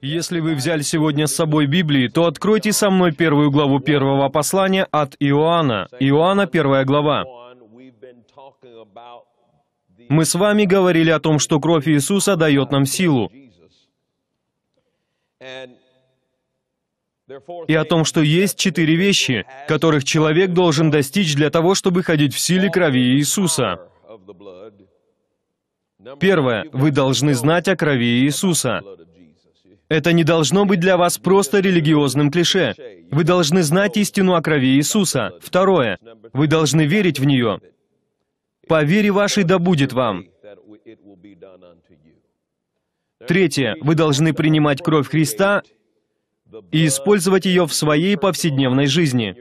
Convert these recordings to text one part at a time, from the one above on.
Если вы взяли сегодня с собой Библии, то откройте со мной первую главу первого послания от Иоанна. Иоанна, первая глава. Мы с вами говорили о том, что кровь Иисуса дает нам силу. И о том, что есть четыре вещи, которых человек должен достичь для того, чтобы ходить в силе крови Иисуса. Первое. Вы должны знать о крови Иисуса. Это не должно быть для вас просто религиозным клише. Вы должны знать истину о крови Иисуса. Второе. Вы должны верить в нее. «По вере вашей да будет вам». Третье. Вы должны принимать кровь Христа и использовать ее в своей повседневной жизни.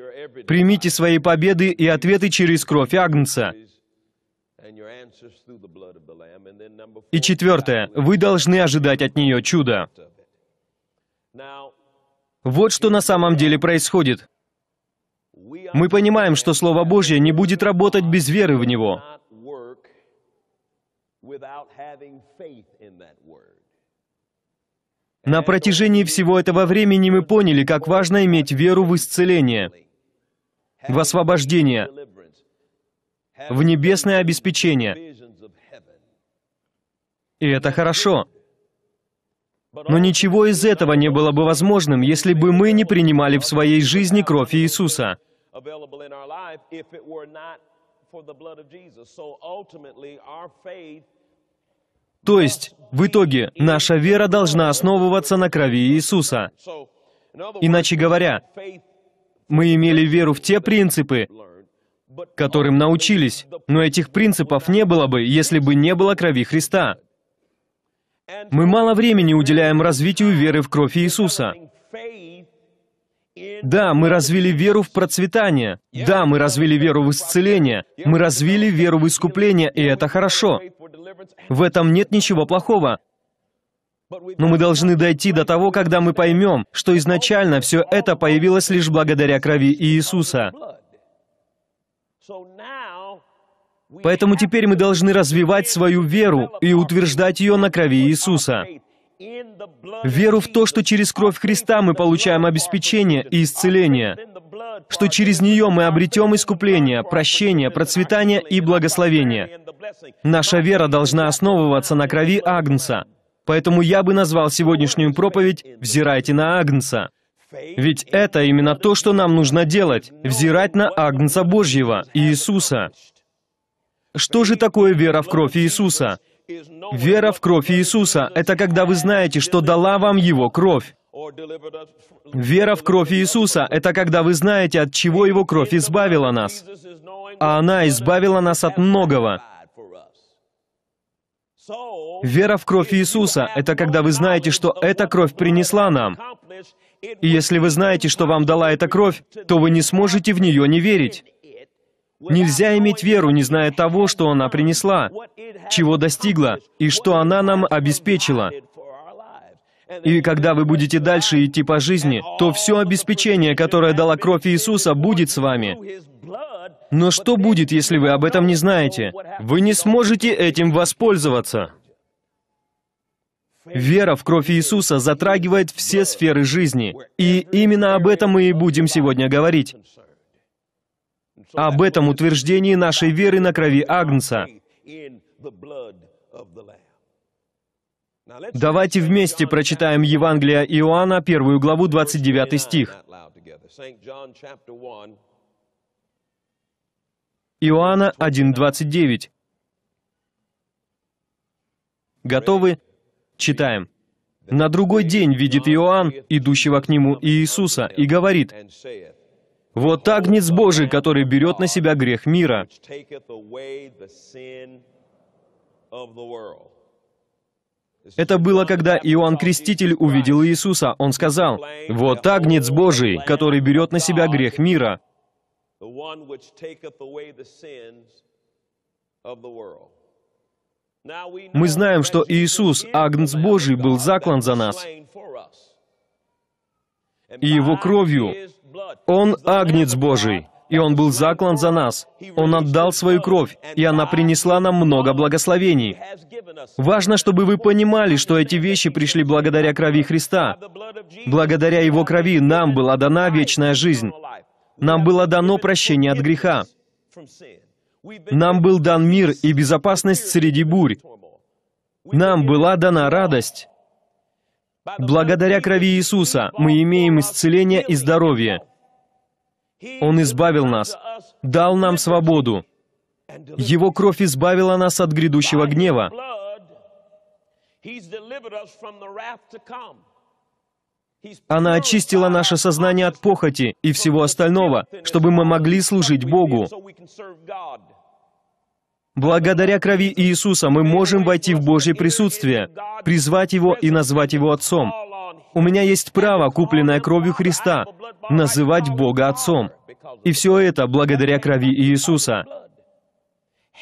Примите свои победы и ответы через кровь Агнца. И четвертое. Вы должны ожидать от нее чуда. Вот что на самом деле происходит. Мы понимаем, что Слово Божье не будет работать без веры в Него. На протяжении всего этого времени мы поняли, как важно иметь веру в исцеление, в освобождение, в небесное обеспечение. И это хорошо. Но ничего из этого не было бы возможным, если бы мы не принимали в своей жизни кровь Иисуса. То есть, в итоге, наша вера должна основываться на крови Иисуса. Иначе говоря, мы имели веру в те принципы, которым научились, но этих принципов не было бы, если бы не было крови Христа. Мы мало времени уделяем развитию веры в кровь Иисуса. Да, мы развили веру в процветание. Да, мы развили веру в исцеление. Мы развили веру в искупление, и это хорошо. В этом нет ничего плохого. Но мы должны дойти до того, когда мы поймем, что изначально все это появилось лишь благодаря крови Иисуса. Поэтому теперь мы должны развивать свою веру и утверждать ее на крови Иисуса. Веру в то, что через кровь Христа мы получаем обеспечение и исцеление, что через нее мы обретем искупление, прощение, процветание и благословение. Наша вера должна основываться на крови Агнца. Поэтому я бы назвал сегодняшнюю проповедь «Взирайте на Агнца». Ведь это именно то, что нам нужно делать – взирать на Агнца Божьего, Иисуса. Что же такое вера в кровь Иисуса? Вера в кровь Иисуса – это когда вы знаете, что дала вам Его кровь. Вера в кровь Иисуса – это когда вы знаете, от чего Его кровь избавила нас. А она избавила нас от многого. Вера в кровь Иисуса – это когда вы знаете, что эта кровь принесла нам. И если вы знаете, что вам дала эта кровь, то вы не сможете в нее не верить. Нельзя иметь веру, не зная того, что она принесла, чего достигла и что она нам обеспечила. И когда вы будете дальше идти по жизни, то все обеспечение, которое дала кровь Иисуса, будет с вами. Но что будет, если вы об этом не знаете? Вы не сможете этим воспользоваться. Вера в кровь Иисуса затрагивает все сферы жизни, и именно об этом мы и будем сегодня говорить об этом утверждении нашей веры на крови Агнца. Давайте вместе прочитаем Евангелие Иоанна, первую главу, 29 стих. Иоанна 1.29. Готовы? Читаем. «На другой день видит Иоанн, идущего к нему Иисуса, и говорит, вот агнец Божий, который берет на себя грех мира. Это было, когда Иоанн Креститель увидел Иисуса. Он сказал, «Вот агнец Божий, который берет на себя грех мира». Мы знаем, что Иисус, Агнец Божий, был заклан за нас. И Его кровью он агнец Божий, и он был заклан за нас. Он отдал свою кровь, и она принесла нам много благословений. Важно, чтобы вы понимали, что эти вещи пришли благодаря крови Христа. Благодаря Его крови нам была дана вечная жизнь. Нам было дано прощение от греха. Нам был дан мир и безопасность среди бурь. Нам была дана радость. Благодаря крови Иисуса мы имеем исцеление и здоровье. Он избавил нас, дал нам свободу. Его кровь избавила нас от грядущего гнева. Она очистила наше сознание от похоти и всего остального, чтобы мы могли служить Богу. Благодаря крови Иисуса мы можем войти в Божье присутствие, призвать Его и назвать Его Отцом. У меня есть право, купленное кровью Христа, называть Бога Отцом. И все это благодаря крови Иисуса.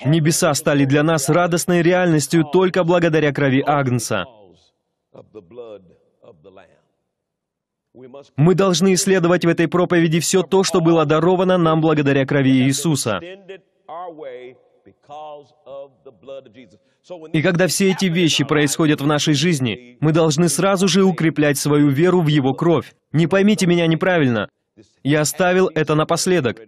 Небеса стали для нас радостной реальностью только благодаря крови Агнца. Мы должны исследовать в этой проповеди все то, что было даровано нам благодаря крови Иисуса. И когда все эти вещи происходят в нашей жизни, мы должны сразу же укреплять свою веру в Его кровь. Не поймите меня неправильно. Я оставил это напоследок.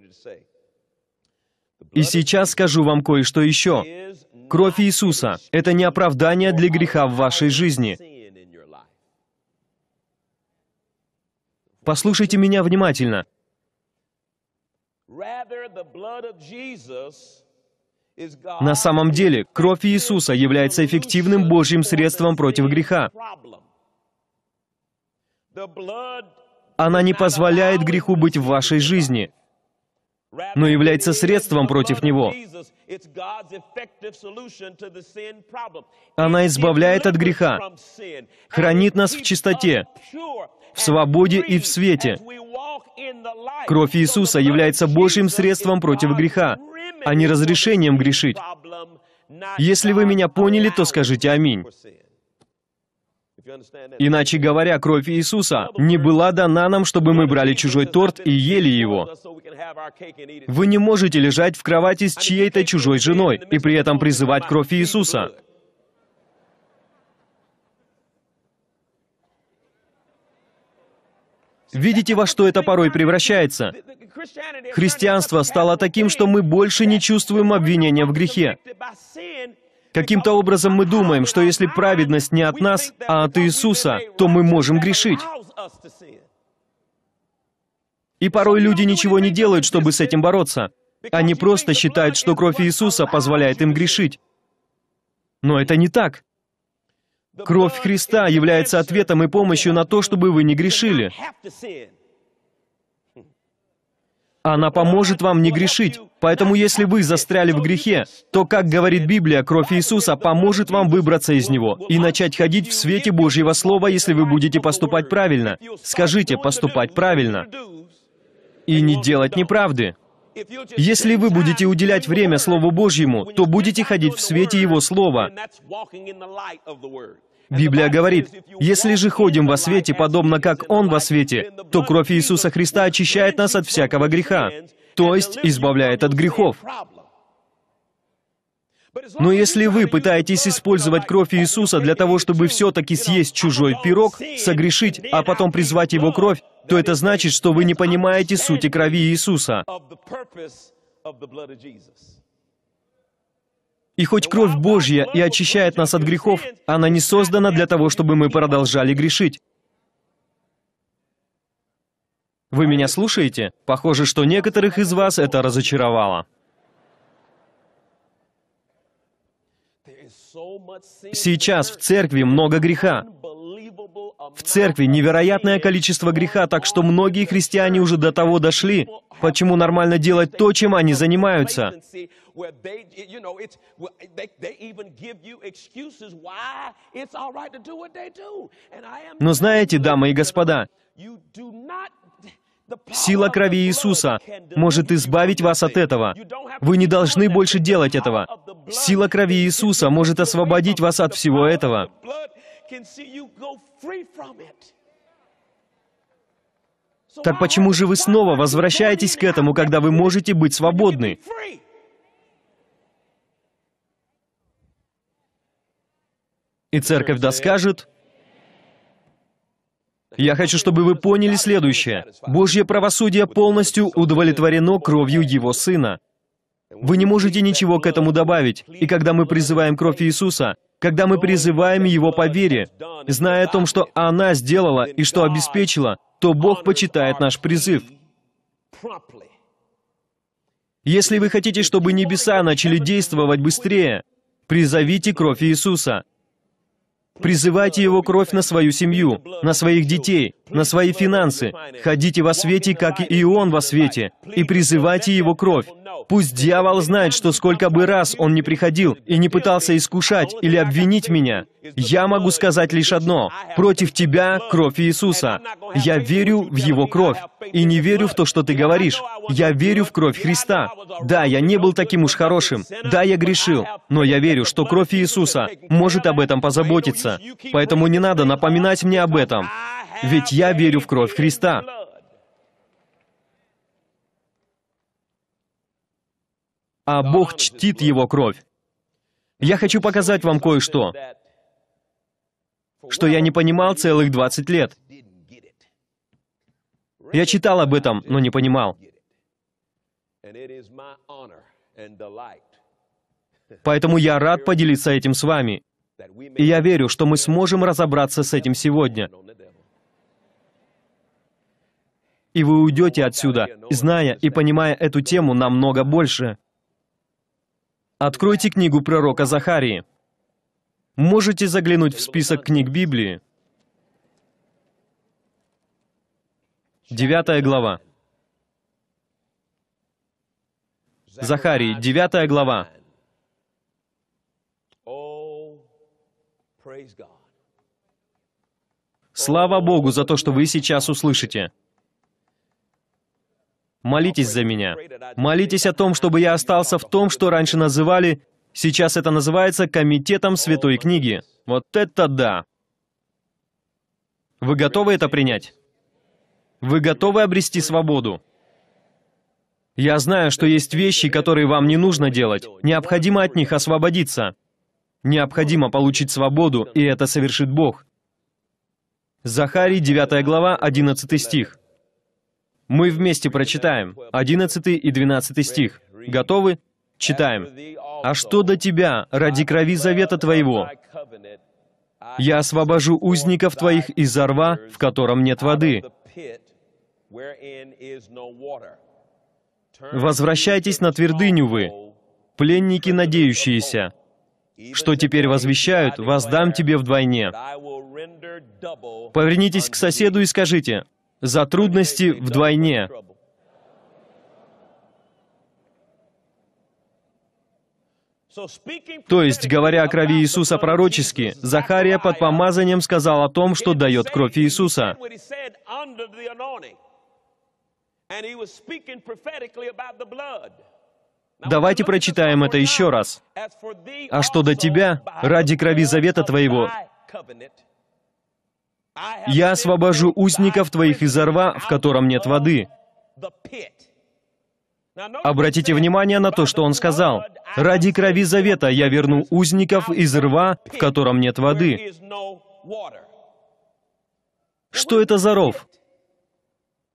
И сейчас скажу вам кое-что еще. Кровь Иисуса — это не оправдание для греха в вашей жизни. Послушайте меня внимательно. На самом деле, кровь Иисуса является эффективным Божьим средством против греха. Она не позволяет греху быть в вашей жизни, но является средством против него. Она избавляет от греха, хранит нас в чистоте, в свободе и в свете. Кровь Иисуса является Божьим средством против греха, а не разрешением грешить. Если вы меня поняли, то скажите «Аминь». Иначе говоря, кровь Иисуса не была дана нам, чтобы мы брали чужой торт и ели его. Вы не можете лежать в кровати с чьей-то чужой женой и при этом призывать кровь Иисуса. Видите, во что это порой превращается? Христианство стало таким, что мы больше не чувствуем обвинения в грехе. Каким-то образом мы думаем, что если праведность не от нас, а от Иисуса, то мы можем грешить. И порой люди ничего не делают, чтобы с этим бороться. Они просто считают, что кровь Иисуса позволяет им грешить. Но это не так. Кровь Христа является ответом и помощью на то, чтобы вы не грешили. Она поможет вам не грешить. Поэтому если вы застряли в грехе, то, как говорит Библия, кровь Иисуса поможет вам выбраться из него и начать ходить в свете Божьего Слова, если вы будете поступать правильно. Скажите «поступать правильно» и не делать неправды. Если вы будете уделять время Слову Божьему, то будете ходить в свете Его Слова. Библия говорит, «Если же ходим во свете, подобно как Он во свете, то кровь Иисуса Христа очищает нас от всякого греха, то есть избавляет от грехов». Но если вы пытаетесь использовать кровь Иисуса для того, чтобы все-таки съесть чужой пирог, согрешить, а потом призвать Его кровь, то это значит, что вы не понимаете сути крови Иисуса. И хоть кровь Божья и очищает нас от грехов, она не создана для того, чтобы мы продолжали грешить. Вы меня слушаете? Похоже, что некоторых из вас это разочаровало. Сейчас в церкви много греха. В церкви невероятное количество греха, так что многие христиане уже до того дошли. Почему нормально делать то, чем они занимаются? Но знаете, дамы и господа, Сила крови Иисуса может избавить вас от этого. Вы не должны больше делать этого. Сила крови Иисуса может освободить вас от всего этого can see you go free from it. Так почему же вы снова возвращаетесь к этому, когда вы можете быть свободны? И церковь да скажет, я хочу, чтобы вы поняли следующее. Божье правосудие полностью удовлетворено кровью Его Сына. Вы не можете ничего к этому добавить. И когда мы призываем кровь Иисуса, когда мы призываем его по вере, зная о том, что она сделала и что обеспечила, то Бог почитает наш призыв. Если вы хотите, чтобы небеса начали действовать быстрее, призовите кровь Иисуса – Призывайте его кровь на свою семью, на своих детей, на свои финансы. Ходите во свете, как и он во свете, и призывайте его кровь. Пусть дьявол знает, что сколько бы раз он не приходил и не пытался искушать или обвинить меня, я могу сказать лишь одно. Против тебя кровь Иисуса. Я верю в Его кровь. И не верю в то, что ты говоришь. Я верю в кровь Христа. Да, я не был таким уж хорошим. Да, я грешил. Но я верю, что кровь Иисуса может об этом позаботиться сердца. Поэтому не надо напоминать мне об этом, ведь я верю в кровь Христа. А Бог чтит его кровь. Я хочу показать вам кое-что, что я не понимал целых 20 лет. Я читал об этом, но не понимал. Поэтому я рад поделиться этим с вами. И я верю, что мы сможем разобраться с этим сегодня. И вы уйдете отсюда, зная и понимая эту тему намного больше. Откройте книгу пророка Захарии. Можете заглянуть в список книг Библии. Девятая глава. Захарий, девятая глава. Слава Богу за то, что вы сейчас услышите. Молитесь за меня. Молитесь о том, чтобы я остался в том, что раньше называли, сейчас это называется Комитетом Святой Книги. Вот это да! Вы готовы это принять? Вы готовы обрести свободу? Я знаю, что есть вещи, которые вам не нужно делать. Необходимо от них освободиться. Необходимо получить свободу, и это совершит Бог. Захарий, 9 глава, 11 стих. Мы вместе прочитаем 11 и 12 стих. Готовы? Читаем. «А что до тебя, ради крови завета твоего? Я освобожу узников твоих из рва, в котором нет воды. Возвращайтесь на твердыню вы, пленники надеющиеся, что теперь возвещают, воздам тебе вдвойне. Повернитесь к соседу и скажите, за трудности вдвойне. То есть, говоря о крови Иисуса пророчески, Захария под помазанием сказал о том, что дает кровь Иисуса. And he was speaking prophetically about the blood. Давайте прочитаем это еще раз. «А что до тебя, ради крови завета твоего, я освобожу узников твоих из рва, в котором нет воды». Обратите внимание на то, что он сказал. «Ради крови завета я верну узников из рва, в котором нет воды». Что это за ров?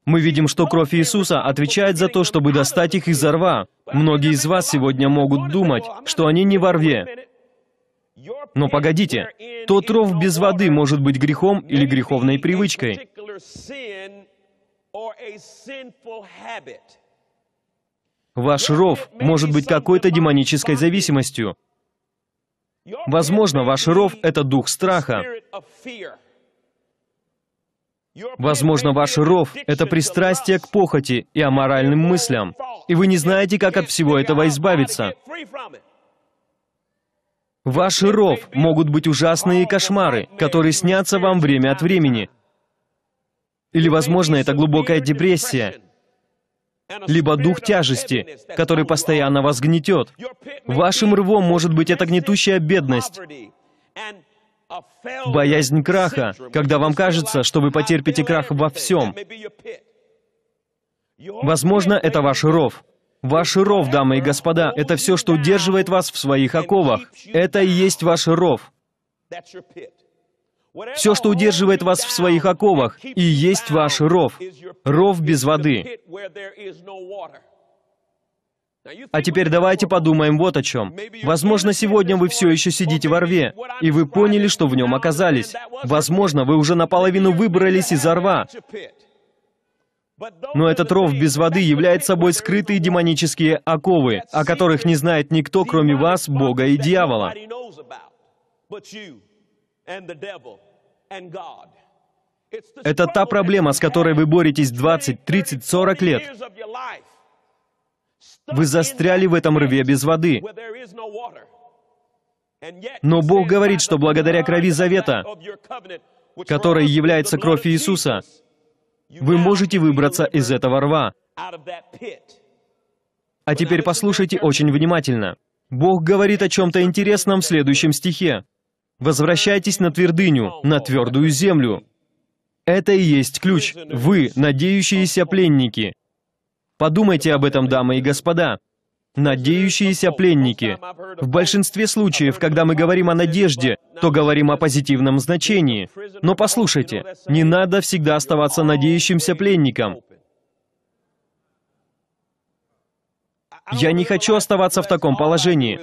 Мы видим, что кровь Иисуса отвечает за то, чтобы достать их из рва. Многие из вас сегодня могут думать, что они не во рве. Но погодите, тот ров без воды может быть грехом или греховной привычкой. Ваш ров может быть какой-то демонической зависимостью. Возможно, ваш ров — это дух страха. Возможно, ваш ров — это пристрастие к похоти и аморальным мыслям, и вы не знаете, как от всего этого избавиться. Ваш ров могут быть ужасные кошмары, которые снятся вам время от времени. Или, возможно, это глубокая депрессия, либо дух тяжести, который постоянно вас гнетет. Вашим рвом может быть эта гнетущая бедность, Боязнь краха, когда вам кажется, что вы потерпите крах во всем. Возможно, это ваш ров. Ваш ров, дамы и господа, это все, что удерживает вас в своих оковах. Это и есть ваш ров. Все, что удерживает вас в своих оковах, и есть ваш ров. Ров без воды. А теперь давайте подумаем вот о чем. Возможно, сегодня вы все еще сидите во рве, и вы поняли, что в нем оказались. Возможно, вы уже наполовину выбрались из рва. Но этот ров без воды является собой скрытые демонические оковы, о которых не знает никто, кроме вас, Бога и дьявола. Это та проблема, с которой вы боретесь 20, 30, 40 лет. Вы застряли в этом рве без воды. Но Бог говорит, что благодаря крови завета, которой является кровь Иисуса, вы можете выбраться из этого рва. А теперь послушайте очень внимательно. Бог говорит о чем-то интересном в следующем стихе. «Возвращайтесь на твердыню, на твердую землю». Это и есть ключ. Вы, надеющиеся пленники, Подумайте об этом, дамы и господа. Надеющиеся пленники. В большинстве случаев, когда мы говорим о надежде, то говорим о позитивном значении. Но послушайте, не надо всегда оставаться надеющимся пленником. Я не хочу оставаться в таком положении.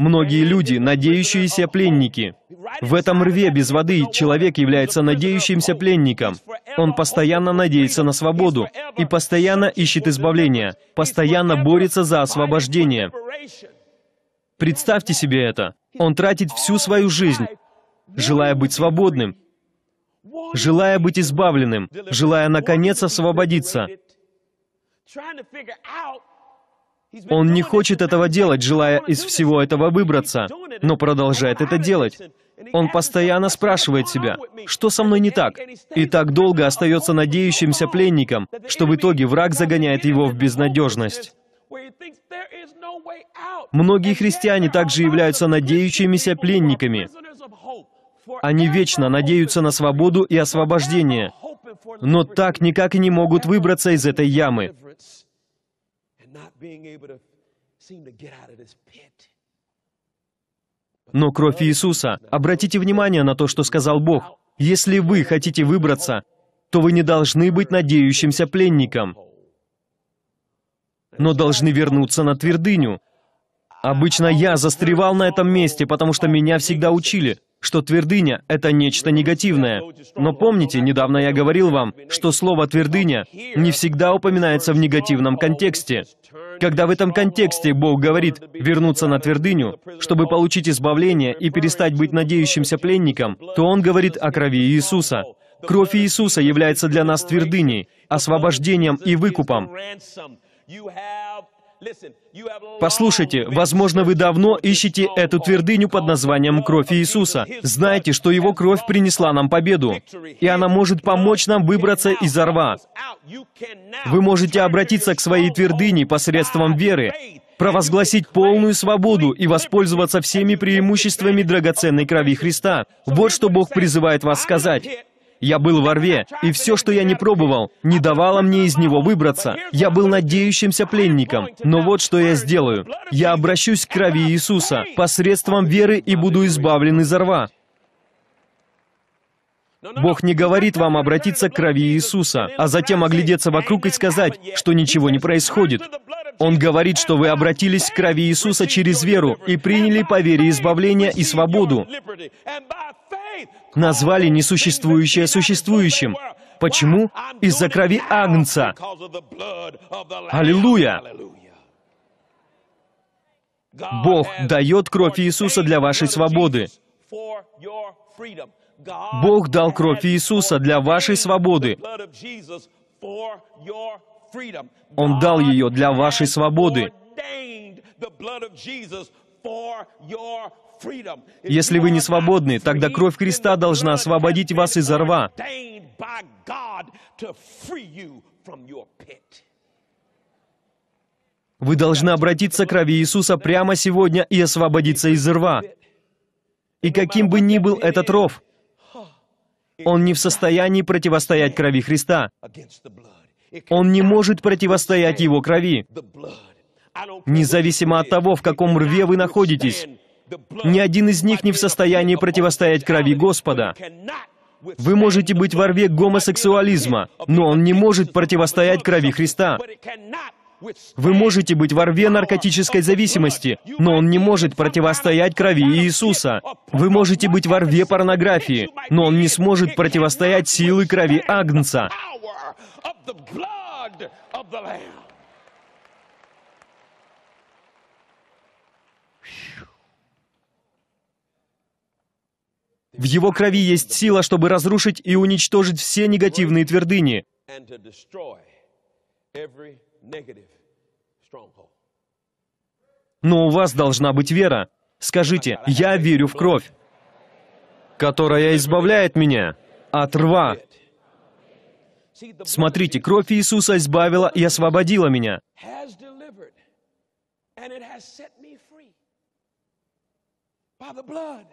Многие люди – надеющиеся пленники. В этом рве без воды человек является надеющимся пленником. Он постоянно надеется на свободу и постоянно ищет избавления, постоянно борется за освобождение. Представьте себе это. Он тратит всю свою жизнь, желая быть свободным, желая быть избавленным, желая наконец освободиться. Он не хочет этого делать, желая из всего этого выбраться, но продолжает это делать. Он постоянно спрашивает себя, что со мной не так, и так долго остается надеющимся пленником, что в итоге враг загоняет его в безнадежность. Многие христиане также являются надеющимися пленниками. Они вечно надеются на свободу и освобождение, но так никак и не могут выбраться из этой ямы, being able to seem to get out of this pit. Но кровь Иисуса, обратите внимание на то, что сказал Бог. Если вы хотите выбраться, то вы не должны быть надеющимся пленником, но должны вернуться на твердыню. Обычно я застревал на этом месте, потому что меня всегда учили, что твердыня — это нечто негативное. Но помните, недавно я говорил вам, что слово «твердыня» не всегда упоминается в негативном контексте. Когда в этом контексте Бог говорит вернуться на твердыню, чтобы получить избавление и перестать быть надеющимся пленником, то Он говорит о крови Иисуса. Кровь Иисуса является для нас твердыней, освобождением и выкупом. Послушайте, возможно, вы давно ищете эту твердыню под названием «Кровь Иисуса». Знайте, что Его кровь принесла нам победу, и она может помочь нам выбраться из рва. Вы можете обратиться к своей твердыне посредством веры, провозгласить полную свободу и воспользоваться всеми преимуществами драгоценной крови Христа. Вот что Бог призывает вас сказать. Я был во рве, и все, что я не пробовал, не давало мне из него выбраться. Я был надеющимся пленником, но вот что я сделаю. Я обращусь к крови Иисуса посредством веры и буду избавлен из рва. Бог не говорит вам обратиться к крови Иисуса, а затем оглядеться вокруг и сказать, что ничего не происходит. Он говорит, что вы обратились к крови Иисуса через веру и приняли по вере избавление и свободу назвали несуществующее существующим. Почему? Из-за крови Агнца. Аллилуйя! Бог дает кровь Иисуса для вашей свободы. Бог дал кровь Иисуса для вашей свободы. Он дал ее для вашей свободы. Если вы не свободны, тогда кровь Христа должна освободить вас из рва. Вы должны обратиться к крови Иисуса прямо сегодня и освободиться из рва. И каким бы ни был этот ров, он не в состоянии противостоять крови Христа. Он не может противостоять его крови. Независимо от того, в каком рве вы находитесь, ни один из них не в состоянии противостоять крови Господа. Вы можете быть во рве гомосексуализма, но он не может противостоять крови Христа. Вы можете быть во рве наркотической зависимости, но он не может противостоять крови Иисуса. Вы можете быть во рве порнографии, но он не сможет противостоять силы крови Агнца. В его крови есть сила, чтобы разрушить и уничтожить все негативные твердыни. Но у вас должна быть вера. Скажите, я верю в кровь, которая избавляет меня от рва. Смотрите, кровь Иисуса избавила и освободила меня. By the blood.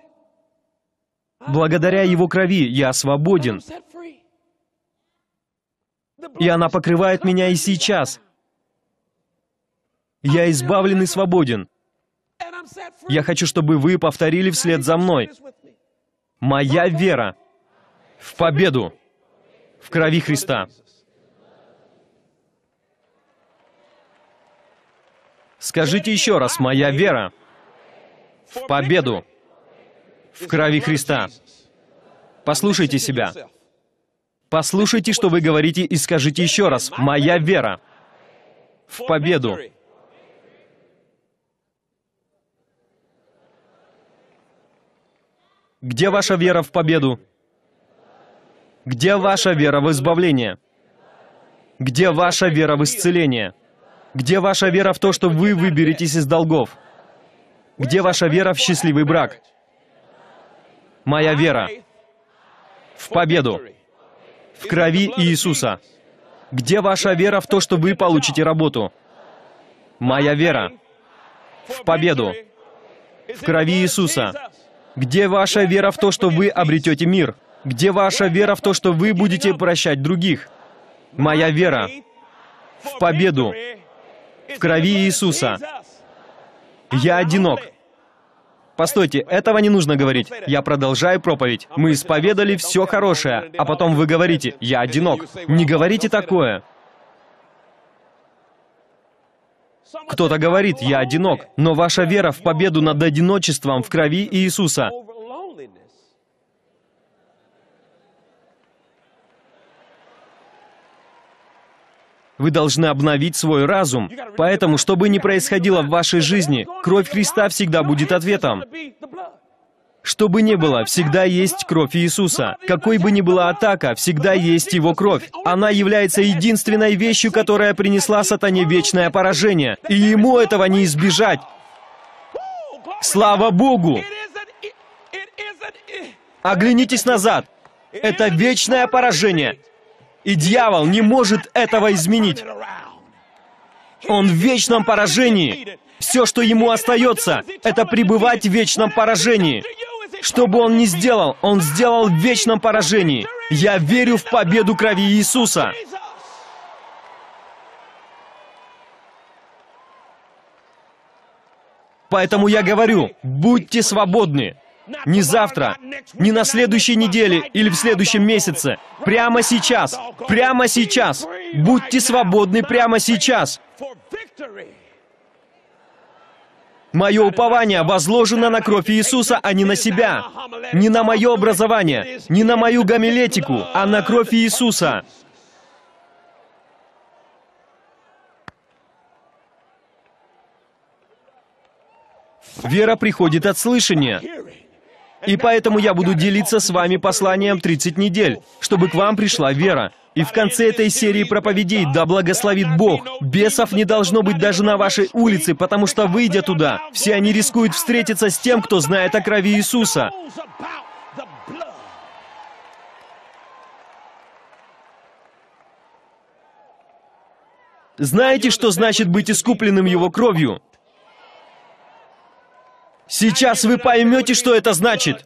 Благодаря Его крови я свободен. И она покрывает меня и сейчас. Я избавлен и свободен. Я хочу, чтобы вы повторили вслед за мной. Моя вера в победу в крови Христа. Скажите еще раз, моя вера в победу в крови Христа. Послушайте себя. Послушайте, что вы говорите, и скажите еще раз, «Моя вера в победу». Где ваша вера в победу? Где ваша вера в избавление? Где ваша вера в исцеление? Где ваша вера в то, что вы выберетесь из долгов? Где ваша вера в счастливый брак? Моя вера в победу в крови Иисуса. Где ваша вера в то, что вы получите работу? Моя вера в победу в крови Иисуса. Где ваша вера в то, что вы обретете мир? Где ваша вера в то, что вы будете прощать других? Моя вера в победу в крови Иисуса. Я одинок. Постойте, этого не нужно говорить. Я продолжаю проповедь. Мы исповедали все хорошее, а потом вы говорите, я одинок. Не говорите такое. Кто-то говорит, я одинок, но ваша вера в победу над одиночеством в крови Иисуса Вы должны обновить свой разум. Поэтому, что бы ни происходило в вашей жизни, кровь Христа всегда будет ответом. Что бы ни было, всегда есть кровь Иисуса. Какой бы ни была атака, всегда есть Его кровь. Она является единственной вещью, которая принесла сатане вечное поражение. И ему этого не избежать. Слава Богу! Оглянитесь назад. Это вечное поражение. И дьявол не может этого изменить. Он в вечном поражении. Все, что ему остается, это пребывать в вечном поражении. Что бы он ни сделал, он сделал в вечном поражении. Я верю в победу крови Иисуса. Поэтому я говорю, будьте свободны не завтра, не на следующей неделе или в следующем месяце. Прямо сейчас, прямо сейчас. Будьте свободны прямо сейчас. Мое упование возложено на кровь Иисуса, а не на себя. Не на мое образование, не на мою гамилетику, а на кровь Иисуса. Вера приходит от слышания. И поэтому я буду делиться с вами посланием 30 недель, чтобы к вам пришла вера. И в конце этой серии проповедей «Да благословит Бог» бесов не должно быть даже на вашей улице, потому что, выйдя туда, все они рискуют встретиться с тем, кто знает о крови Иисуса. Знаете, что значит быть искупленным Его кровью? Сейчас вы поймете, что это значит.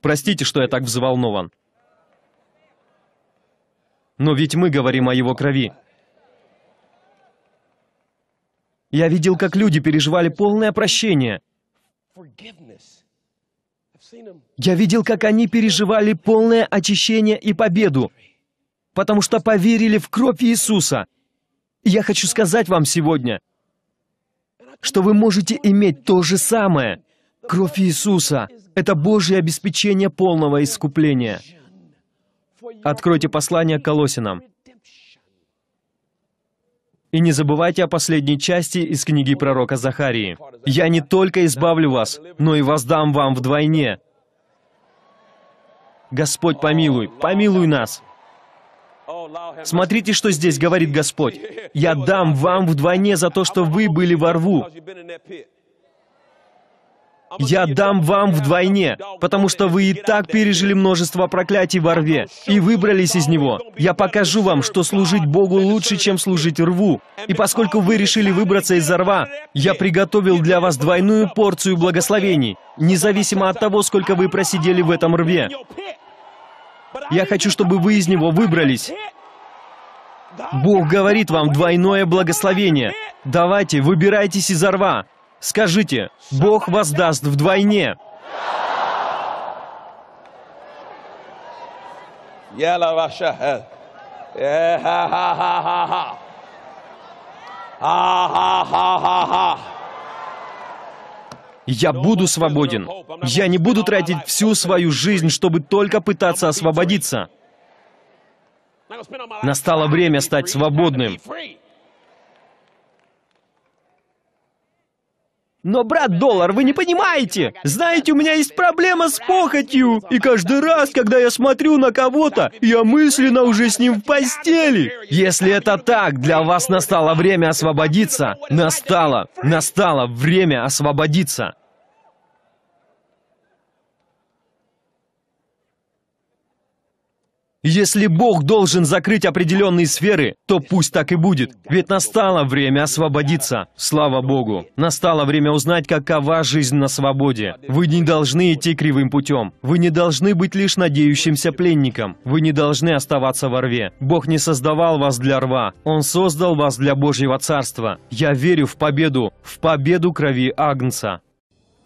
Простите, что я так взволнован. Но ведь мы говорим о его крови. Я видел, как люди переживали полное прощение. Я видел, как они переживали полное очищение и победу, потому что поверили в кровь Иисуса. И я хочу сказать вам сегодня, что вы можете иметь то же самое. Кровь Иисуса — это Божье обеспечение полного искупления. Откройте послание к Колосинам. И не забывайте о последней части из книги пророка Захарии. «Я не только избавлю вас, но и воздам вам вдвойне». Господь, помилуй, помилуй нас. Смотрите, что здесь говорит Господь. «Я дам вам вдвойне за то, что вы были во рву» я дам вам вдвойне, потому что вы и так пережили множество проклятий во рве и выбрались из него. Я покажу вам, что служить Богу лучше, чем служить рву. И поскольку вы решили выбраться из рва, я приготовил для вас двойную порцию благословений, независимо от того, сколько вы просидели в этом рве. Я хочу, чтобы вы из него выбрались. Бог говорит вам двойное благословение. Давайте, выбирайтесь из рва. Скажите, Бог воздаст вдвойне. يلا بشهد э, э, я буду свободен. Я не буду тратить всю свою жизнь, чтобы только пытаться освободиться. Настало время стать свободным. Но, брат Доллар, вы не понимаете! Знаете, у меня есть проблема с похотью! И каждый раз, когда я смотрю на кого-то, я мысленно уже с ним в постели! Если это так, для вас настало время освободиться! Настало! Настало время освободиться! Если Бог должен закрыть определенные сферы, то пусть так и будет. Ведь настало время освободиться. Слава Богу. Настало время узнать, какова жизнь на свободе. Вы не должны идти кривым путем. Вы не должны быть лишь надеющимся пленником. Вы не должны оставаться во рве. Бог не создавал вас для рва. Он создал вас для Божьего Царства. Я верю в победу. В победу крови Агнца.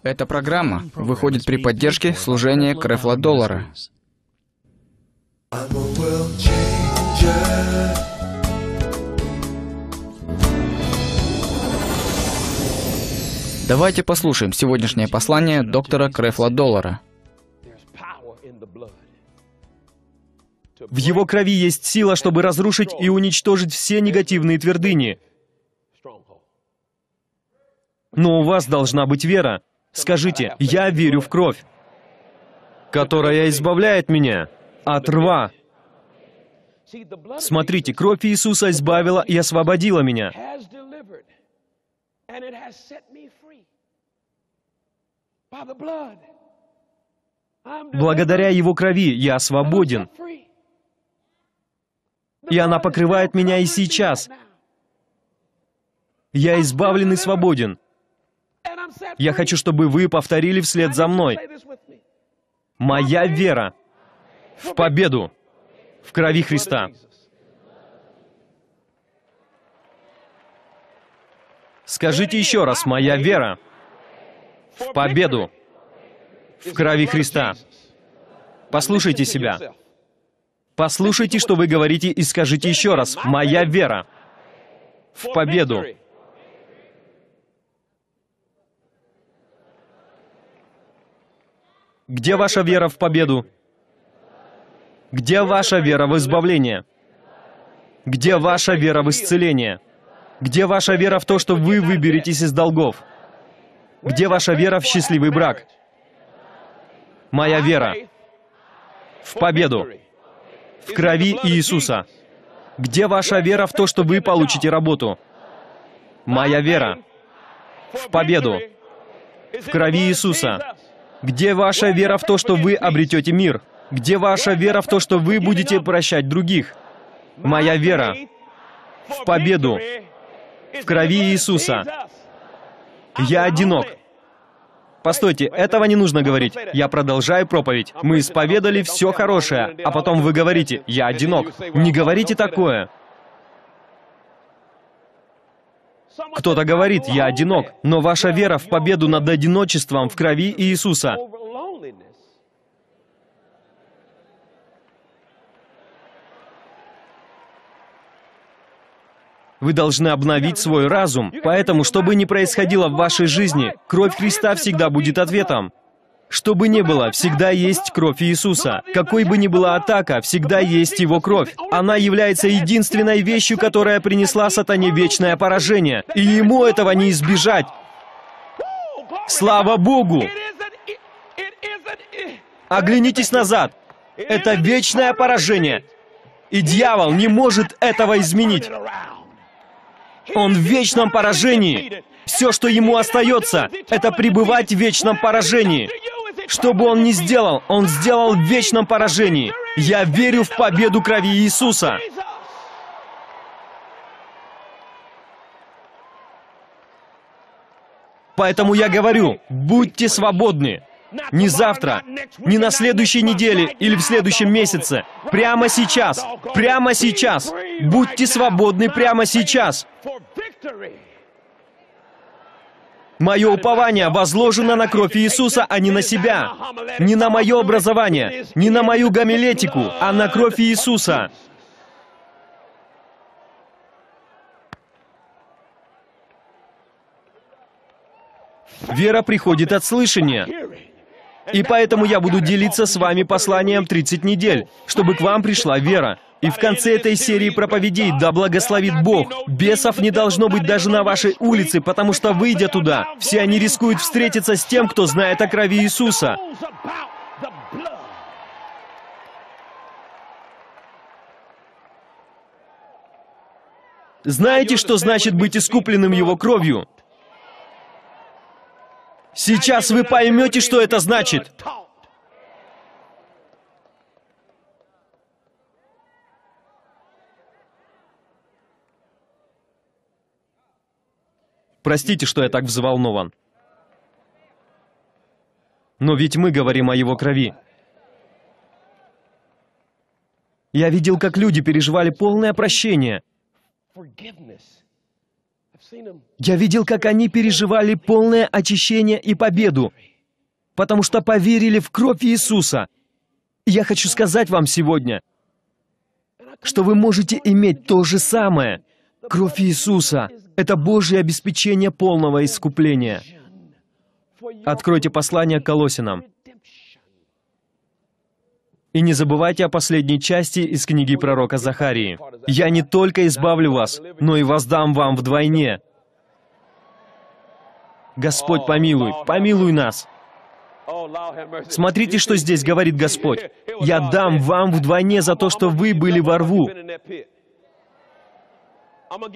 Эта программа выходит при поддержке служения Крефла Доллара. I'm a world changer. Давайте послушаем сегодняшнее послание доктора Крефла Доллара. В его крови есть сила, чтобы разрушить и уничтожить все негативные твердыни. Но у вас должна быть вера. Скажите, я верю в кровь, которая избавляет меня от рва. Смотрите, кровь Иисуса избавила и освободила меня. Благодаря Его крови я свободен. И она покрывает меня и сейчас. Я избавлен и свободен. Я хочу, чтобы вы повторили вслед за мной. Моя вера — в победу в крови Христа. Скажите еще раз, моя вера в победу в крови Христа. Послушайте себя. Послушайте, что вы говорите, и скажите еще раз, моя вера в победу. Где ваша вера в победу? Где ваша вера в избавление? Где ваша вера в исцеление? Где ваша вера в то, что вы выберетесь из долгов? Где ваша вера в счастливый брак? Моя вера в победу, в крови Иисуса. Где ваша вера в то, что вы получите работу? Моя вера в победу, в крови Иисуса. Где ваша вера в то, что вы обретете мир? Где ваша вера в то, что вы будете прощать других? Моя вера в победу в крови Иисуса. Я одинок. Постойте, этого не нужно говорить. Я продолжаю проповедь. Мы исповедали все хорошее, а потом вы говорите, я одинок. Не говорите такое. Кто-то говорит, я одинок, но ваша вера в победу над одиночеством в крови Иисуса Вы должны обновить свой разум. Поэтому, что бы ни происходило в вашей жизни, кровь Христа всегда будет ответом. Что бы ни было, всегда есть кровь Иисуса. Какой бы ни была атака, всегда есть Его кровь. Она является единственной вещью, которая принесла сатане вечное поражение. И ему этого не избежать. Слава Богу! Оглянитесь назад. Это вечное поражение. И дьявол не может этого изменить. Он в вечном поражении. Все, что ему остается, это пребывать в вечном поражении. Что бы он ни сделал, он сделал в вечном поражении. Я верю в победу крови Иисуса. Поэтому я говорю, будьте свободны не завтра, не на следующей неделе или в следующем месяце. Прямо сейчас, прямо сейчас. Будьте свободны прямо сейчас. Мое упование возложено на кровь Иисуса, а не на себя, не на мое образование, не на мою гомилетику, а на кровь Иисуса. Вера приходит от слышания. И поэтому я буду делиться с вами посланием 30 недель, чтобы к вам пришла вера. И в конце этой серии проповедей «Да благословит Бог» бесов не должно быть даже на вашей улице, потому что, выйдя туда, все они рискуют встретиться с тем, кто знает о крови Иисуса. Знаете, что значит быть искупленным Его кровью? Сейчас вы поймете, что это значит. Простите, что я так взволнован. Но ведь мы говорим о его крови. Я видел, как люди переживали полное прощение. Я видел, как они переживали полное очищение и победу, потому что поверили в кровь Иисуса. я хочу сказать вам сегодня, что вы можете иметь то же самое. Кровь Иисуса — это Божье обеспечение полного искупления. Откройте послание к Колосинам. И не забывайте о последней части из книги пророка Захарии. «Я не только избавлю вас, но и воздам вам вдвойне». Господь, помилуй, помилуй нас. Смотрите, что здесь говорит Господь. «Я дам вам вдвойне за то, что вы были во рву».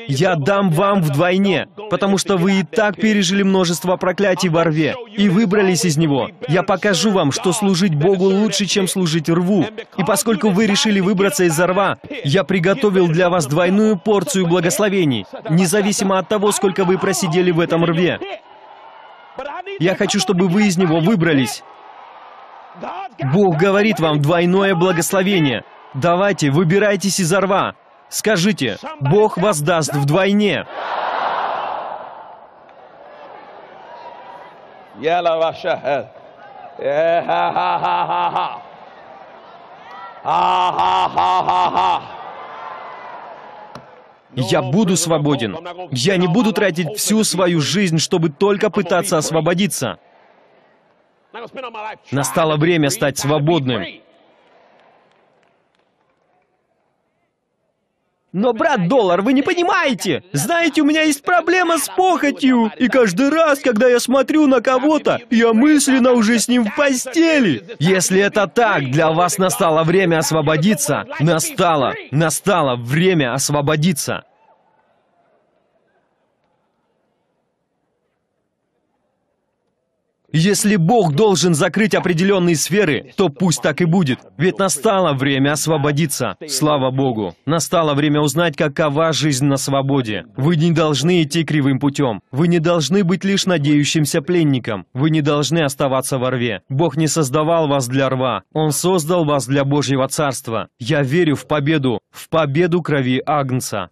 Я дам вам вдвойне, потому что вы и так пережили множество проклятий во рве и выбрались из него. Я покажу вам, что служить Богу лучше, чем служить рву. И поскольку вы решили выбраться из рва, я приготовил для вас двойную порцию благословений, независимо от того, сколько вы просидели в этом рве. Я хочу, чтобы вы из него выбрались. Бог говорит вам двойное благословение. Давайте, выбирайтесь из рва. Скажите, Бог воздаст вдвойне. Э, э, Я ну, буду ну, свободен. Ну, Я не буду тратить всю свою жизнь, чтобы только пытаться освободиться. Настало время стать свободным. Но, брат Доллар, вы не понимаете! Знаете, у меня есть проблема с похотью! И каждый раз, когда я смотрю на кого-то, я мысленно уже с ним в постели! Если это так, для вас настало время освободиться! Настало! Настало время освободиться! Если Бог должен закрыть определенные сферы, то пусть так и будет. Ведь настало время освободиться. Слава Богу. Настало время узнать, какова жизнь на свободе. Вы не должны идти кривым путем. Вы не должны быть лишь надеющимся пленником. Вы не должны оставаться во рве. Бог не создавал вас для рва. Он создал вас для Божьего Царства. Я верю в победу. В победу крови Агнца.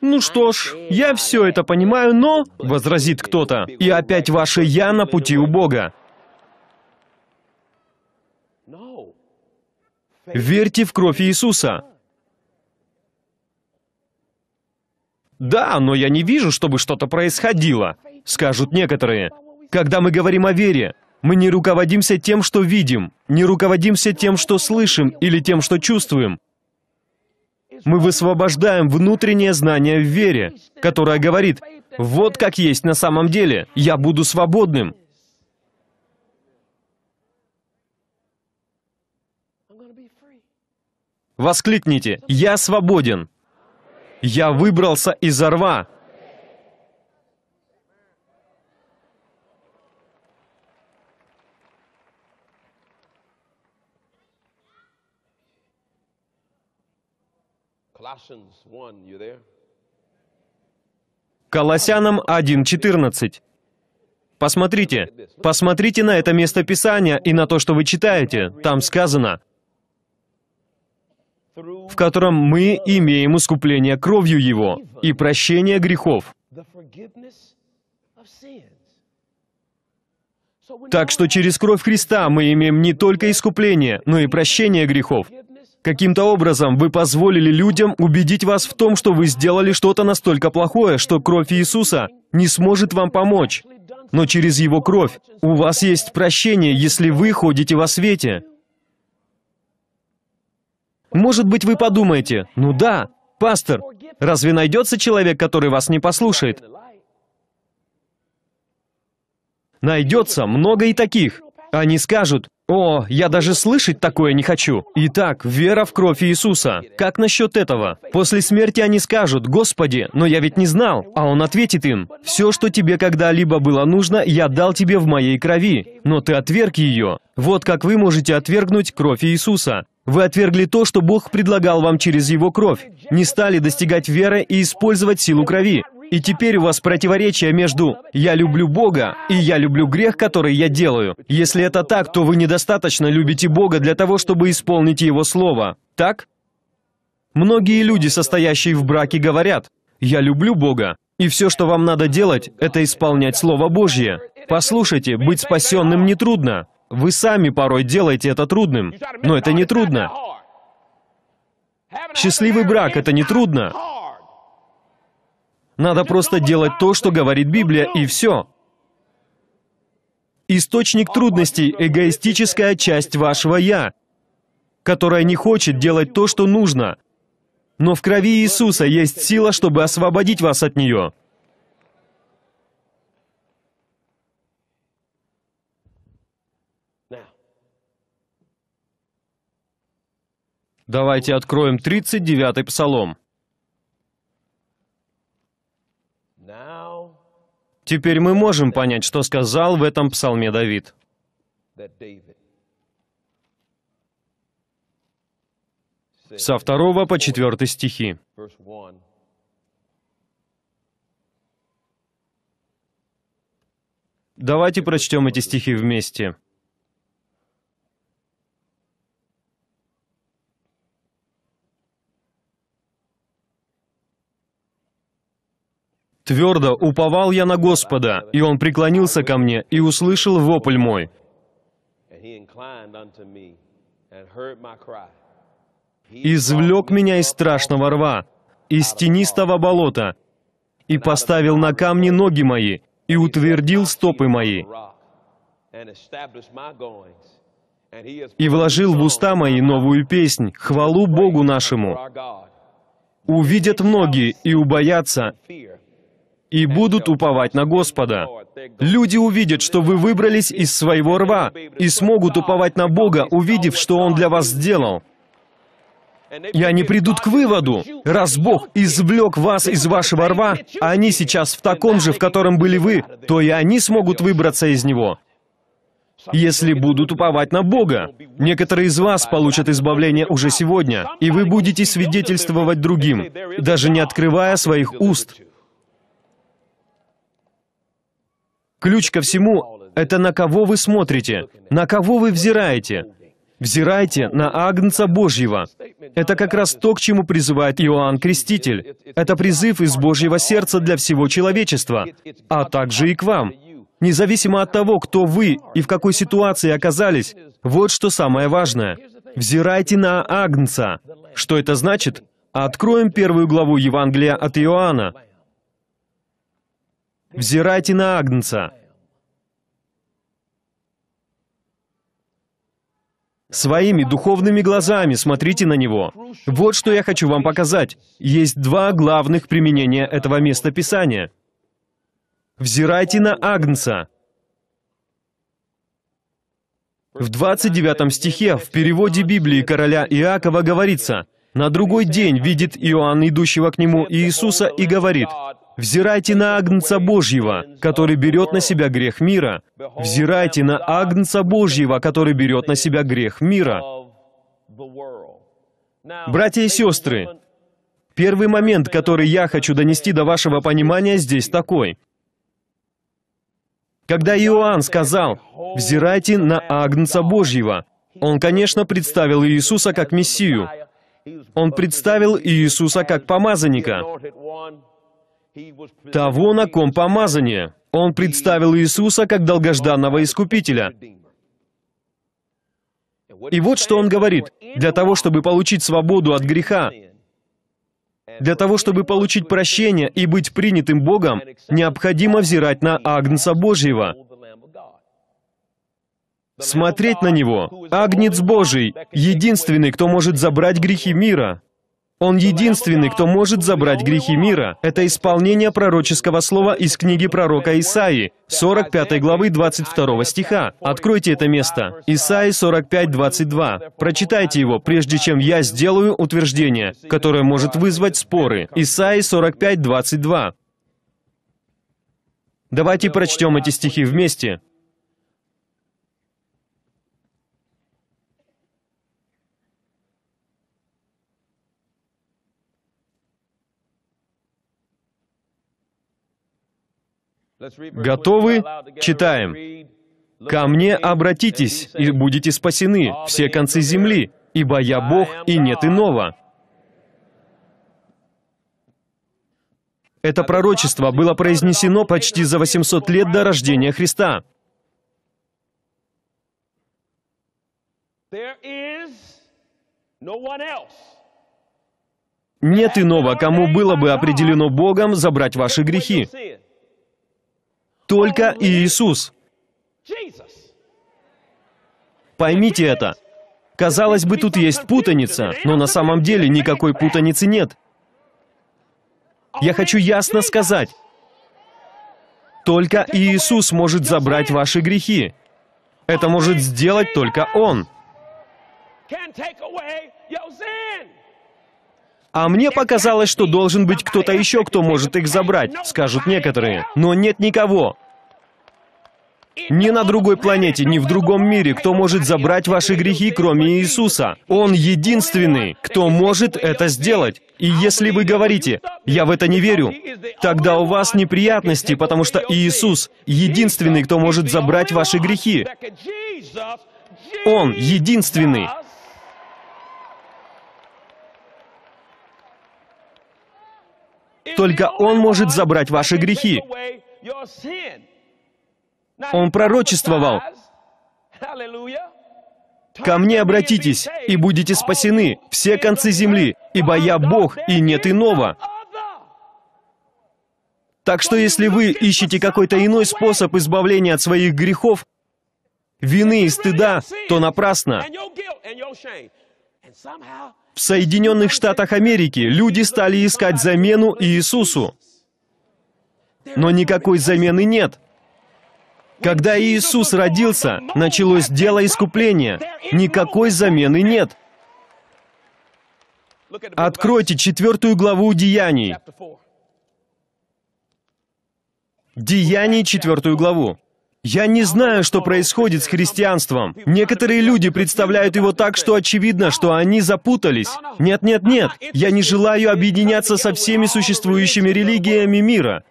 Ну что ж, я все это понимаю, но, возразит кто-то, и опять ваше «я» на пути у Бога. Верьте в кровь Иисуса. Да, но я не вижу, чтобы что-то происходило, скажут некоторые. Когда мы говорим о вере, мы не руководимся тем, что видим, не руководимся тем, что слышим или тем, что чувствуем мы высвобождаем внутреннее знание в вере, которое говорит, вот как есть на самом деле, я буду свободным. Воскликните, я свободен. Я выбрался из рва. Колоссянам 1.14. Посмотрите, посмотрите на это место Писания и на то, что вы читаете. Там сказано, в котором мы имеем искупление кровью Его и прощение грехов. Так что через кровь Христа мы имеем не только искупление, но и прощение грехов. Каким-то образом вы позволили людям убедить вас в том, что вы сделали что-то настолько плохое, что кровь Иисуса не сможет вам помочь. Но через Его кровь у вас есть прощение, если вы ходите во свете. Может быть, вы подумаете, ну да, пастор, разве найдется человек, который вас не послушает? Найдется много и таких. Они скажут, о, я даже слышать такое не хочу. Итак, вера в кровь Иисуса. Как насчет этого? После смерти они скажут, «Господи, но я ведь не знал». А Он ответит им, «Все, что тебе когда-либо было нужно, я дал тебе в моей крови, но ты отверг ее». Вот как вы можете отвергнуть кровь Иисуса. Вы отвергли то, что Бог предлагал вам через Его кровь, не стали достигать веры и использовать силу крови. И теперь у вас противоречие между «я люблю Бога» и «я люблю грех, который я делаю». Если это так, то вы недостаточно любите Бога для того, чтобы исполнить Его Слово. Так? Многие люди, состоящие в браке, говорят «я люблю Бога», и все, что вам надо делать, это исполнять Слово Божье. Послушайте, быть спасенным нетрудно. Вы сами порой делаете это трудным, но это не трудно. Счастливый брак — это не трудно. Надо просто делать то, что говорит Библия, и все. Источник трудностей — эгоистическая часть вашего «я», которая не хочет делать то, что нужно. Но в крови Иисуса есть сила, чтобы освободить вас от нее. Давайте откроем 39-й псалом. Теперь мы можем понять, что сказал в этом псалме Давид. Со второго по четвертый стихи. Давайте прочтем эти стихи вместе. Твердо уповал я на Господа, и Он преклонился ко мне и услышал вопль мой. «Извлек меня из страшного рва, из тенистого болота, и поставил на камни ноги мои, и утвердил стопы мои, и вложил в уста мои новую песнь, хвалу Богу нашему. Увидят многие и убоятся, и будут уповать на Господа. Люди увидят, что вы выбрались из своего рва и смогут уповать на Бога, увидев, что Он для вас сделал. И они придут к выводу, раз Бог извлек вас из вашего рва, а они сейчас в таком же, в котором были вы, то и они смогут выбраться из него. Если будут уповать на Бога, некоторые из вас получат избавление уже сегодня, и вы будете свидетельствовать другим, даже не открывая своих уст. Ключ ко всему — это на кого вы смотрите, на кого вы взираете. Взирайте на Агнца Божьего. Это как раз то, к чему призывает Иоанн Креститель. Это призыв из Божьего сердца для всего человечества, а также и к вам. Независимо от того, кто вы и в какой ситуации оказались, вот что самое важное. Взирайте на Агнца. Что это значит? Откроем первую главу Евангелия от Иоанна, Взирайте на Агнца. Своими духовными глазами смотрите на него. Вот что я хочу вам показать. Есть два главных применения этого места Писания. Взирайте на Агнца. В 29 стихе в переводе Библии короля Иакова говорится, «На другой день видит Иоанн, идущего к нему Иисуса, и говорит, Взирайте на Агнца Божьего, который берет на себя грех мира. Взирайте на Агнца Божьего, который берет на себя грех мира. Братья и сестры, первый момент, который я хочу донести до вашего понимания, здесь такой. Когда Иоанн сказал «взирайте на Агнца Божьего», он, конечно, представил Иисуса как Мессию. Он представил Иисуса как помазанника того, на ком помазание. Он представил Иисуса как долгожданного Искупителя. И вот что он говорит. Для того, чтобы получить свободу от греха, для того, чтобы получить прощение и быть принятым Богом, необходимо взирать на Агнца Божьего, смотреть на Него. Агнец Божий — единственный, кто может забрать грехи мира. Он единственный, кто может забрать грехи мира. Это исполнение пророческого слова из книги пророка Исаи, 45 главы 22 стиха. Откройте это место. Исаи 45, 22. Прочитайте его, прежде чем я сделаю утверждение, которое может вызвать споры. Исаи 45, 22. Давайте прочтем эти стихи вместе. Готовы? Читаем. «Ко мне обратитесь, и будете спасены все концы земли, ибо я Бог, и нет иного». Это пророчество было произнесено почти за 800 лет до рождения Христа. Нет иного, кому было бы определено Богом забрать ваши грехи. Только Иисус. Поймите это. Казалось бы, тут есть путаница, но на самом деле никакой путаницы нет. Я хочу ясно сказать, только Иисус может забрать ваши грехи. Это может сделать только Он. А мне показалось, что должен быть кто-то еще, кто может их забрать, скажут некоторые. Но нет никого. Ни на другой планете, ни в другом мире, кто может забрать ваши грехи, кроме Иисуса. Он единственный, кто может это сделать. И если вы говорите, «Я в это не верю», тогда у вас неприятности, потому что Иисус — единственный, кто может забрать ваши грехи. Он единственный. Только Он может забрать ваши грехи. Он пророчествовал. «Ко мне обратитесь, и будете спасены, все концы земли, ибо я Бог, и нет иного». Так что если вы ищете какой-то иной способ избавления от своих грехов, вины и стыда, то напрасно. В Соединенных Штатах Америки люди стали искать замену Иисусу. Но никакой замены нет. Когда Иисус родился, началось дело искупления. Никакой замены нет. Откройте четвертую главу Деяний. Деяний четвертую главу. Я не знаю, что происходит с христианством. Некоторые люди представляют его так, что очевидно, что они запутались. Нет, нет, нет, я не желаю объединяться со всеми существующими религиями мира.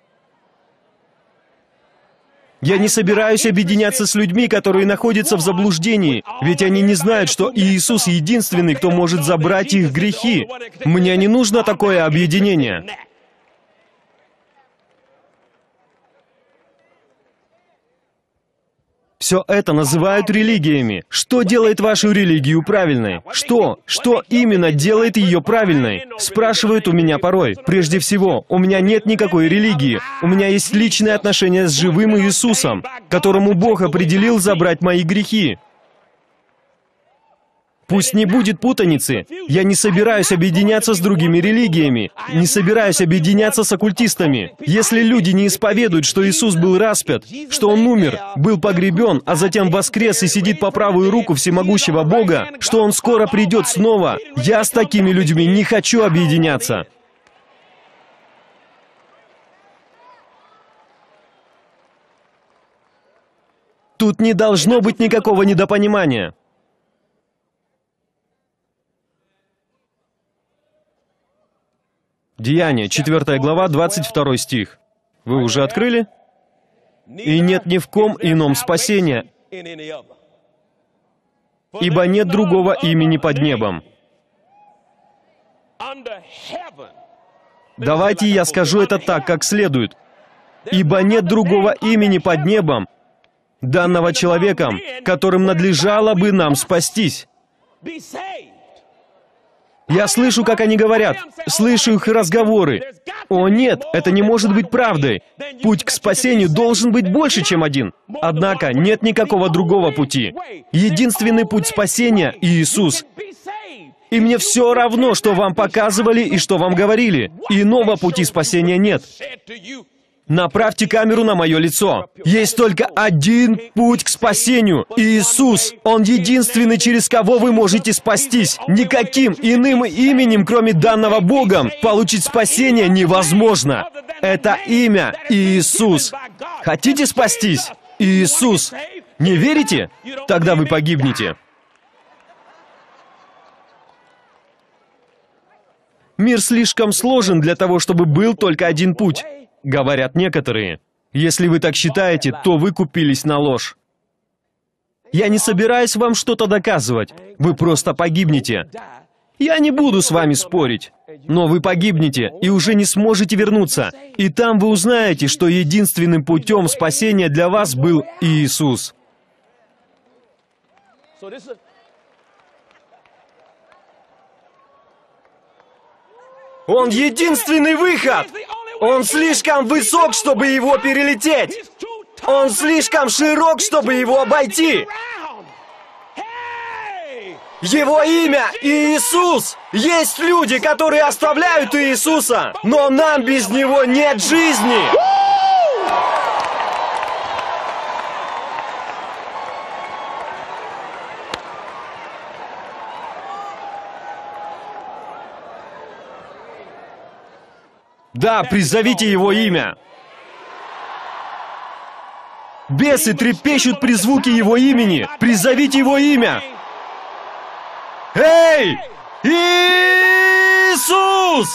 Я не собираюсь объединяться с людьми, которые находятся в заблуждении, ведь они не знают, что Иисус единственный, кто может забрать их грехи. Мне не нужно такое объединение. Все это называют религиями. Что делает вашу религию правильной? Что? Что именно делает ее правильной? Спрашивают у меня порой. Прежде всего, у меня нет никакой религии. У меня есть личные отношения с живым Иисусом, которому Бог определил забрать мои грехи. Пусть не будет путаницы. Я не собираюсь объединяться с другими религиями. Не собираюсь объединяться с оккультистами. Если люди не исповедуют, что Иисус был распят, что Он умер, был погребен, а затем воскрес и сидит по правую руку всемогущего Бога, что Он скоро придет снова, я с такими людьми не хочу объединяться. Тут не должно быть никакого недопонимания. Деяние, 4 глава, 22 стих. Вы уже открыли? «И нет ни в ком ином спасения, ибо нет другого имени под небом». Давайте я скажу это так, как следует. «Ибо нет другого имени под небом, данного человеком, которым надлежало бы нам спастись». Я слышу, как они говорят, слышу их разговоры. О нет, это не может быть правдой. Путь к спасению должен быть больше, чем один. Однако нет никакого другого пути. Единственный путь спасения — Иисус. И мне все равно, что вам показывали и что вам говорили. Иного пути спасения нет. Направьте камеру на мое лицо. Есть только один путь к спасению. Иисус. Он единственный, через кого вы можете спастись. Никаким иным именем, кроме данного Богом, получить спасение невозможно. Это имя Иисус. Хотите спастись? Иисус. Не верите? Тогда вы погибнете. Мир слишком сложен для того, чтобы был только один путь. Говорят некоторые. Если вы так считаете, то вы купились на ложь. Я не собираюсь вам что-то доказывать. Вы просто погибнете. Я не буду с вами спорить. Но вы погибнете и уже не сможете вернуться. И там вы узнаете, что единственным путем спасения для вас был Иисус. Он единственный выход! Он слишком высок, чтобы его перелететь. Он слишком широк, чтобы его обойти. Его имя Иисус. Есть люди, которые оставляют Иисуса, но нам без него нет жизни. Да, призовите его имя. Бесы трепещут при звуке его имени. Призовите его имя. Эй! Иисус!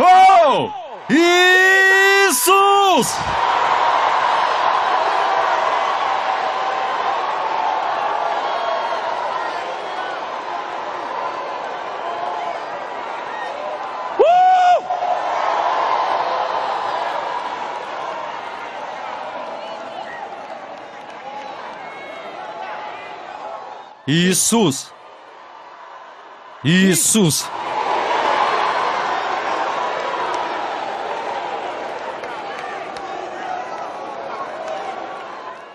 О! Иисус! Иисус! Иисус!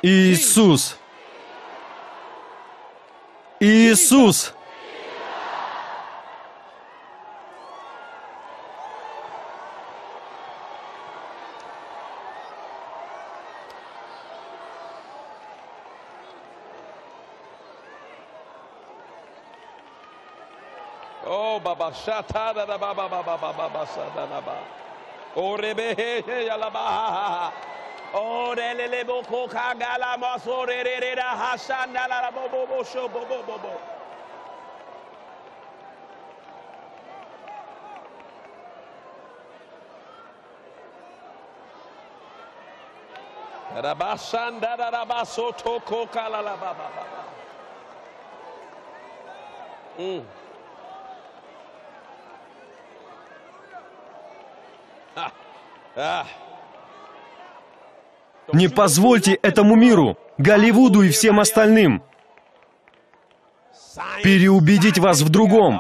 Иисус! Иисус! Shata da da ba ba ba ba ba ba ba sa da da ba. Orebe he ya la ba. Orele le bo ko ka ga la ma re re re da ha sha la la bo bo bo sho bo bo bo bo. Rabasan da da da ba so to ko ka la la ba ba ba. Mm. А. Не позвольте этому миру, Голливуду и всем остальным переубедить вас в другом.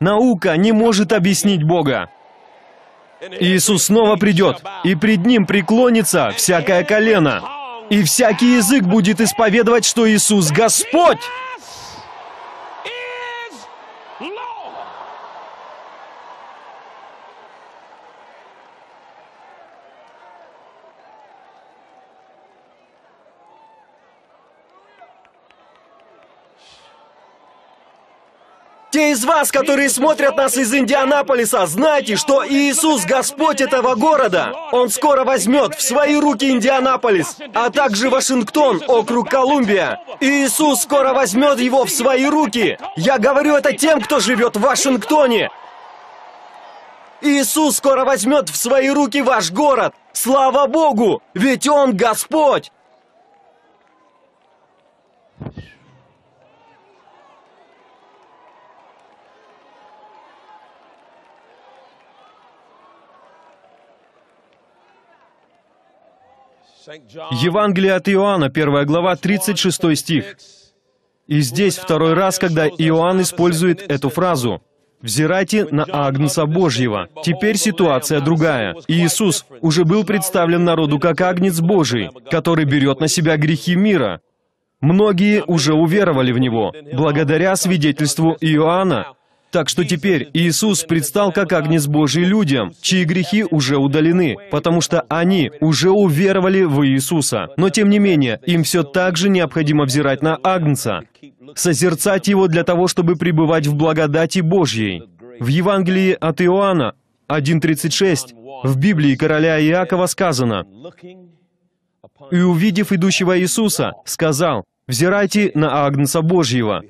Наука не может объяснить Бога. Иисус снова придет, и пред Ним преклонится всякое колено, и всякий язык будет исповедовать, что Иисус Господь. Те из вас, которые смотрят нас из Индианаполиса, знайте, что Иисус Господь этого города. Он скоро возьмет в свои руки Индианаполис, а также Вашингтон, округ Колумбия. Иисус скоро возьмет его в свои руки. Я говорю это тем, кто живет в Вашингтоне. Иисус скоро возьмет в свои руки ваш город. Слава Богу, ведь Он Господь. Евангелие от Иоанна, 1 глава, 36 стих. И здесь второй раз, когда Иоанн использует эту фразу «Взирайте на Агнца Божьего». Теперь ситуация другая. Иисус уже был представлен народу как Агнец Божий, который берет на себя грехи мира. Многие уже уверовали в Него, благодаря свидетельству Иоанна, так что теперь Иисус предстал как Агнец Божий людям, чьи грехи уже удалены, потому что они уже уверовали в Иисуса. Но тем не менее, им все так же необходимо взирать на Агнца, созерцать его для того, чтобы пребывать в благодати Божьей. В Евангелии от Иоанна 1.36 в Библии короля Иакова сказано, «И увидев идущего Иисуса, сказал, «Взирайте на Агнца Божьего».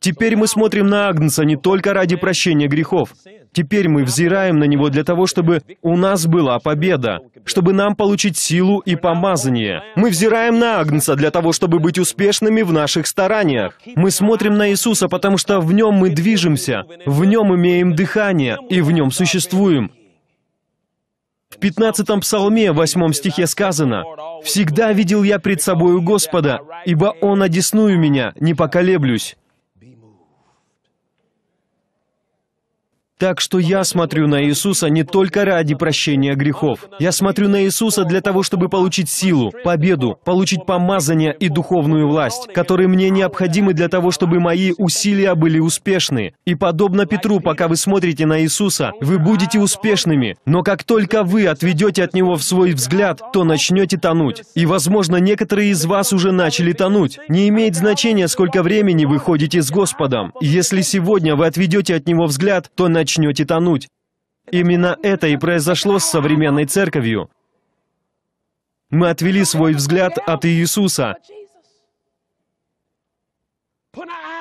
Теперь мы смотрим на Агнца не только ради прощения грехов. Теперь мы взираем на него для того, чтобы у нас была победа, чтобы нам получить силу и помазание. Мы взираем на Агнца для того, чтобы быть успешными в наших стараниях. Мы смотрим на Иисуса, потому что в нем мы движемся, в нем имеем дыхание и в нем существуем. В 15-м псалме, 8 стихе сказано, «Всегда видел я пред собою Господа, ибо Он одесную меня, не поколеблюсь». Так что я смотрю на Иисуса не только ради прощения грехов. Я смотрю на Иисуса для того, чтобы получить силу, победу, получить помазание и духовную власть, которые мне необходимы для того, чтобы мои усилия были успешны. И подобно Петру, пока вы смотрите на Иисуса, вы будете успешными. Но как только вы отведете от Него в свой взгляд, то начнете тонуть. И, возможно, некоторые из вас уже начали тонуть. Не имеет значения, сколько времени вы ходите с Господом. Если сегодня вы отведете от Него взгляд, то начнете начнете тонуть. Именно это и произошло с современной церковью. Мы отвели свой взгляд от Иисуса.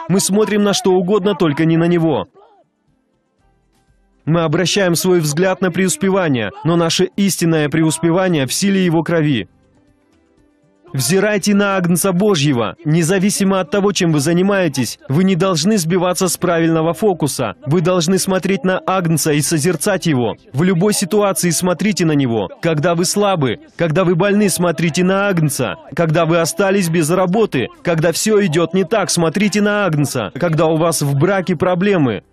Мы смотрим на что угодно, только не на Него. Мы обращаем свой взгляд на преуспевание, но наше истинное преуспевание в силе Его крови. Взирайте на Агнца Божьего. Независимо от того, чем вы занимаетесь, вы не должны сбиваться с правильного фокуса. Вы должны смотреть на Агнца и созерцать его. В любой ситуации смотрите на него. Когда вы слабы, когда вы больны, смотрите на Агнца. Когда вы остались без работы, когда все идет не так, смотрите на Агнца. Когда у вас в браке проблемы,